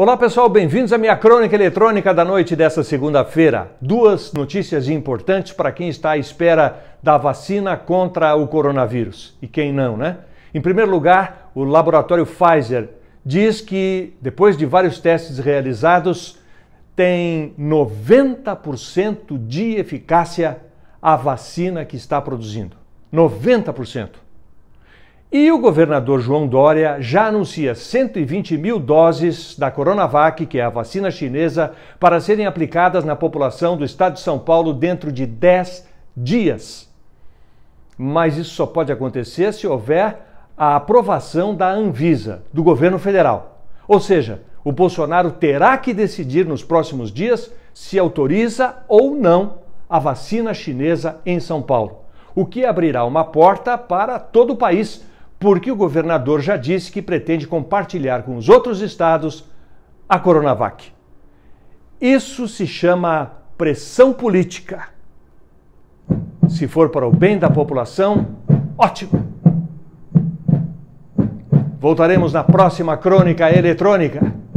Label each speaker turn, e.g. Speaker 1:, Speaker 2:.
Speaker 1: Olá pessoal, bem-vindos à minha crônica eletrônica da noite dessa segunda-feira. Duas notícias importantes para quem está à espera da vacina contra o coronavírus e quem não, né? Em primeiro lugar, o laboratório Pfizer diz que depois de vários testes realizados, tem 90% de eficácia a vacina que está produzindo. 90%. E o governador João Dória já anuncia 120 mil doses da Coronavac, que é a vacina chinesa, para serem aplicadas na população do estado de São Paulo dentro de 10 dias. Mas isso só pode acontecer se houver a aprovação da Anvisa, do governo federal. Ou seja, o Bolsonaro terá que decidir nos próximos dias se autoriza ou não a vacina chinesa em São Paulo, o que abrirá uma porta para todo o país porque o governador já disse que pretende compartilhar com os outros estados a Coronavac. Isso se chama pressão política. Se for para o bem da população, ótimo. Voltaremos na próxima crônica eletrônica.